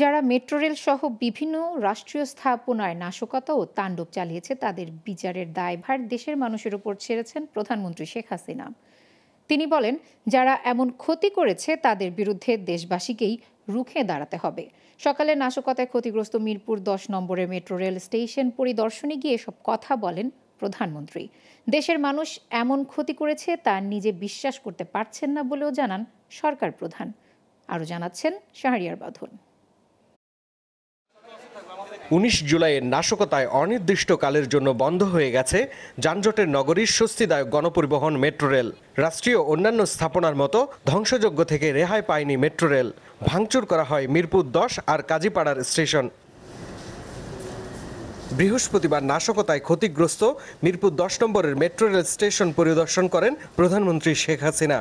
যারা metro rail সহ বিভিন্ন রাষ্ট্রীয় স্থাপনায় নাশকতা ও তাণ্ডব চালিয়েছে তাদের বিচারের দায়ভার দেশের মানুষের উপর ছেড়েছেন প্রধানমন্ত্রী শেখ হাসিনা তিনি বলেন যারা এমন ক্ষতি করেছে তাদের বিরুদ্ধে দেশবাসীকেই রুখে দাঁড়াতে হবে সকালে নাশকতায় ক্ষতিগ্রস্ত মিরপুর দশ নম্বরের মেট্রো রেল স্টেশন পরিদর্শনে গিয়ে সব কথা বলেন প্রধানমন্ত্রী দেশের মানুষ এমন ক্ষতি করেছে তা নিজে বিশ্বাস করতে পারছেন না বলেও জানান সরকার প্রধান আরও জানাচ্ছেন শাহরিয়ার বাঁধন উনিশ জুলাইয়ের নাশকতায় অনির্দিষ্টকালের জন্য বন্ধ হয়ে গেছে যানজটের নগরীর স্বস্তিদায়ক গণপরিবহন মেট্রো রেল রাষ্ট্রীয় অন্যান্য স্থাপনার মতো ধ্বংসযোগ্য থেকে রেহাই পায়নি মেট্রো রেল ভাঙচুর করা হয় মিরপুর দশ আর কাজীপাড়ার স্টেশন বৃহস্পতিবার নাশকতায় ক্ষতিগ্রস্ত মিরপুর দশ নম্বরের মেট্রো রেল স্টেশন পরিদর্শন করেন প্রধানমন্ত্রী শেখ হাসিনা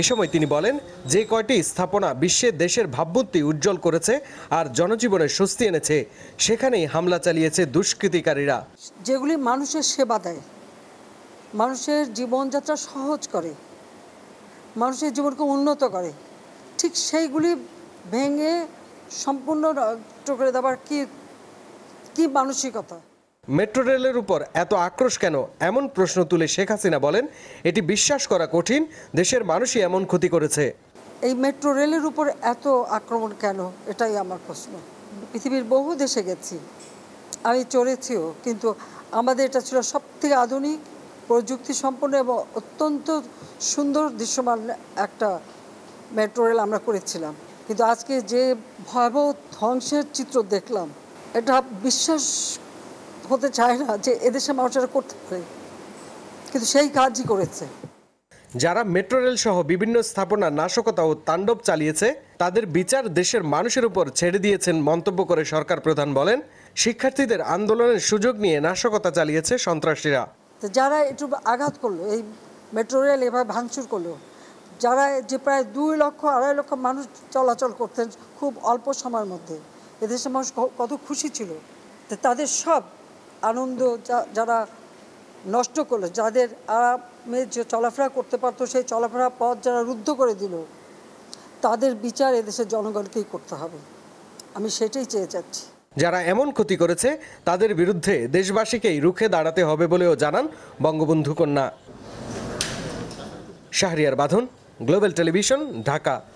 এ সময় তিনি বলেন যে কয়টি স্থাপনা বিশ্বে দেশের ভাবমূর্তি উজ্জ্বল করেছে আর জনজীবনে স্বস্তি এনেছে সেখানেই হামলা চালিয়েছে দুষ্কৃতিকারীরা যেগুলি মানুষের সেবা দেয় মানুষের জীবনযাত্রা সহজ করে মানুষের জীবনকে উন্নত করে ঠিক সেইগুলি ভেঙে সম্পূর্ণ টুকরে দেওয়ার কি কি মানসিকতা মেট্রো রেলের উপর এত আক্রোশ কেন এমন প্রশ্ন তুলে শেখ হাসিনা বলেন এটি বিশ্বাস করা কঠিন দেশের মানুষই এমন ক্ষতি করেছে এই মেট্রো রেলের উপর এত আক্রমণ কেন এটাই আমার প্রশ্ন পৃথিবীর বহু দেশে গেছি আমি চলেছিও কিন্তু আমাদের এটা ছিল সবথেকে আধুনিক প্রযুক্তি সম্পন্ন এবং অত্যন্ত সুন্দর দৃশ্যমান একটা মেট্রো রেল আমরা করেছিলাম কিন্তু আজকে যে ভয়াবহ ধ্বংসের চিত্র দেখলাম এটা বিশ্বাস হতে চায় না যে এদেশে মানুষেরা করতে পারে কিন্তু সেই কাজই করেছে যারা মেট্রো রেল সহ বিভিন্ন স্থাপনা নাশকতা ও তাণ্ডব চালিয়েছে তাদের বিচার দেশের মানুষের উপর ছেড়ে দিয়েছেন মন্তব্য করে সরকার প্রধান বলেন শিক্ষার্থীদের আন্দোলনের সুযোগ নিয়ে নাশকতা চালিয়েছে সন্ত্রাসীরা যারা একটু আঘাত করলো এই মেট্রো রেল এভাবে ভাঙচুর করলো যারা যে প্রায় দুই লক্ষ আড়াই লক্ষ মানুষ চলাচল করতেন খুব অল্প সময়ের মধ্যে এদেশের মানুষ কত খুশি ছিল তাদের সব আনন্দ যারা নষ্ট করলো যাদের আরামে যে চলাফেরা করতে পারতো সেই চলাফেরা পথ যারা রুদ্ধ করে দিল তাদের বিচার এদেশের জনগণকেই করতে হবে আমি সেটাই চেয়ে যাচ্ছি যারা এমন ক্ষতি করেছে তাদের বিরুদ্ধে দেশবাসীকেই রুখে দাঁড়াতে হবে বলেও জানান বঙ্গবন্ধু কন্যা শাহরিয়ার বাঁধন গ্লোবাল টেলিভিশন ঢাকা